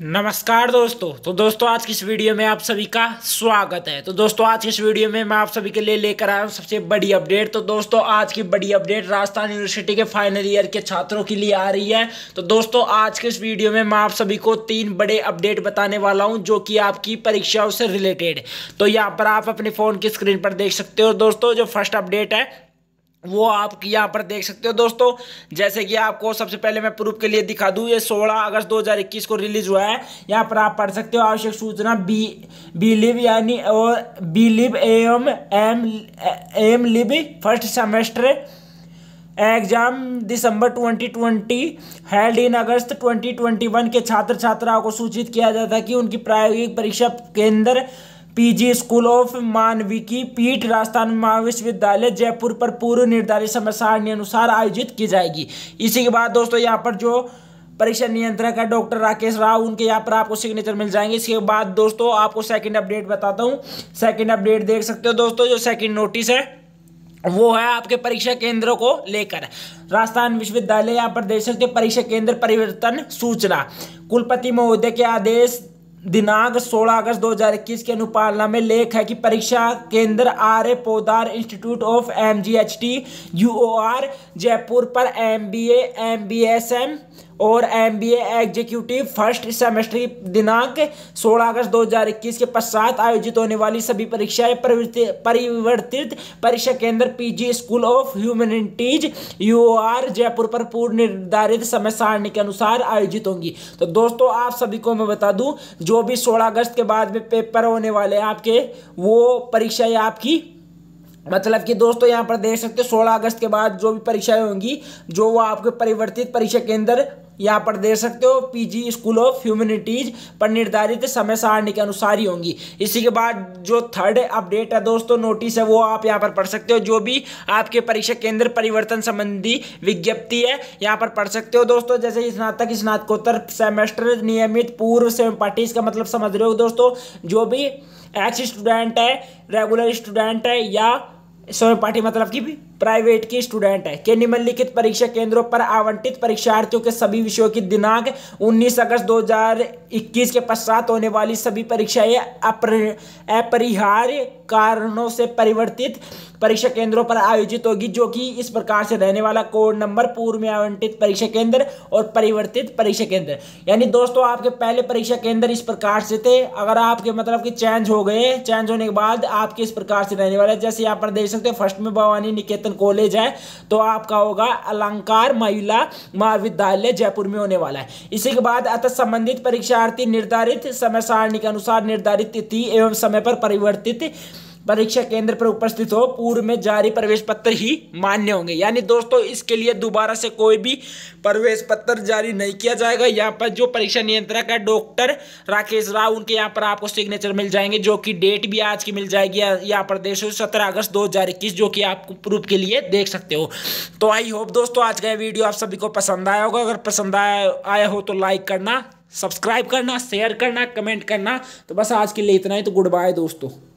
नमस्कार दोस्तों तो दोस्तों आज की इस वीडियो में आप सभी का स्वागत है तो दोस्तों आज की इस वीडियो में मैं आप सभी के लिए लेकर आया हूँ सबसे बड़ी अपडेट तो दोस्तों आज की बड़ी अपडेट राजस्थान यूनिवर्सिटी के फाइनल ईयर के छात्रों के लिए आ रही है तो दोस्तों आज के इस वीडियो में मैं आप सभी को तीन बड़े अपडेट बताने वाला हूँ जो कि आपकी परीक्षाओं से रिलेटेड तो यहाँ पर आप अपने फ़ोन की स्क्रीन पर देख सकते हो दोस्तों जो फर्स्ट अपडेट है वो आप यहाँ पर देख सकते हो दोस्तों जैसे कि आपको सबसे पहले मैं प्रूफ के लिए दिखा दूँ ये 16 अगस्त 2021 को रिलीज हुआ है यहाँ पर आप पढ़ सकते हो आवश्यक सूचना बी बी लिव यानी और B lib M M M lib first semester exam December 2020 held in August 2021 के छात्र छात्राओं को सूचित किया जाता है कि उनकी प्रायोगिक परीक्षा केंद्र पीजी स्कूल ऑफ मानविकी पीठ राजस्थान महाविश्वविद्यालय जयपुर पर पूर्व निर्धारित समय सारणी अनुसार आयोजित की जाएगी इसी के बाद दोस्तों यहाँ पर जो परीक्षा नियंत्रक है डॉक्टर राकेश राव उनके यहाँ पर आपको सिग्नेचर मिल जाएंगे इसके बाद दोस्तों आपको सेकंड अपडेट बताता हूँ सेकंड अपडेट देख सकते हो दोस्तों जो सेकंड नोटिस है वो है आपके परीक्षा केंद्रों को लेकर राजस्थान विश्वविद्यालय यहाँ पर देख सकते हो परीक्षा केंद्र परिवर्तन सूचना कुलपति महोदय के आदेश दिनांक 16 अगस्त 2021 के अनुपालना में लेख है कि परीक्षा केंद्र Arya Podar institute of M G H T U O R Jaipur पर M B M B S M और M B executive first semester की दिनांक 16 अगस्त 2021 के पश्चात आयोजित होने वाली सभी परीक्षाएं परिवर्तित परीक्षा केंद्र PG school of humanities UR Jaipur पर पूर्व निर्धारित समय सारणी के अनुसार आयोजित होंगी तो दोस्तों आप सभी को मैं बता दूं जो भी 16 अगस्त के बाद में पेपर होने वाले हैं आपके वो परीक्षाएं आपकी मतलब कि दोस्तों यहाँ पर देख सकते हो 16 अगस्त के बाद जो भी परीक्षाएं होंगी जो वो आपके परिवर्तित परीक्षा केंद्र यहाँ पर दे सकते हो पीजी स्कूल ऑफ ह्यूमनिटीज पर निर्धारित समय सारणी के अनुसार ही होंगी इसी के बाद जो थर्ड अपडेट है दोस्तों नोटिस है वो आप यहाँ पर पढ़ सकते हो जो भी आपके परीक्षा केंद्र परिवर्तन संबंधी विज्ञप्ति है यहाँ पर पढ़ सकते हो दोस्तों जैसे स्नातक स्नातकोत्तर सेमेस्टर नियमित पूर्व सेम पार्टीज का मतलब समझ रहे हो दोस्तों जो भी एक्स स्टूडेंट है रेगुलर स्टूडेंट है या पाठी मतलब कि प्राइवेट की स्टूडेंट है के निम्नलिखित परीक्षा केंद्रों पर आवंटित परीक्षार्थियों के सभी विषयों की दिनांक 19 अगस्त 2021 के पश्चात होने वाली सभी परीक्षाएं अपरिहार्य कारणों से परिवर्तित परीक्षा केंद्रों पर आयोजित होगी जो कि इस प्रकार से रहने वाला कोड नंबर पूर्व में आवंटित परीक्षा केंद्र और परिवर्तित परीक्षा केंद्र यानी दोस्तों आपके पहले परीक्षा केंद्र इस प्रकार से थे अगर आपके मतलब कि चेंज हो गए चेंज होने के बाद आपके इस प्रकार से रहने वाला जैसे यहाँ पर देख सकते हैं फर्स्ट में भवानी निकेतन कॉलेज है तो आपका होगा अलंकार महिला महाविद्यालय जयपुर में होने वाला है इसी के बाद अतः संबंधित परीक्षार्थी निर्धारित समय सारणी के अनुसार निर्धारित तिथि एवं समय पर परिवर्तित परीक्षा केंद्र पर उपस्थित हो पूर्व में जारी प्रवेश पत्र ही मान्य होंगे यानी दोस्तों इसके लिए दोबारा से कोई भी प्रवेश पत्र जारी नहीं किया जाएगा यहाँ पर जो परीक्षा नियंत्रक है डॉक्टर राकेश राव उनके यहाँ पर आपको सिग्नेचर मिल जाएंगे जो कि डेट भी आज की मिल जाएगी यहाँ पर देश सत्रह अगस्त दो जो कि आप प्रूफ के लिए देख सकते हो तो आई होप दोस्तों आज का वीडियो आप सभी को पसंद आया होगा अगर पसंद आया आया हो तो लाइक करना सब्सक्राइब करना शेयर करना कमेंट करना तो बस आज के लिए इतना ही तो गुड बाय दोस्तों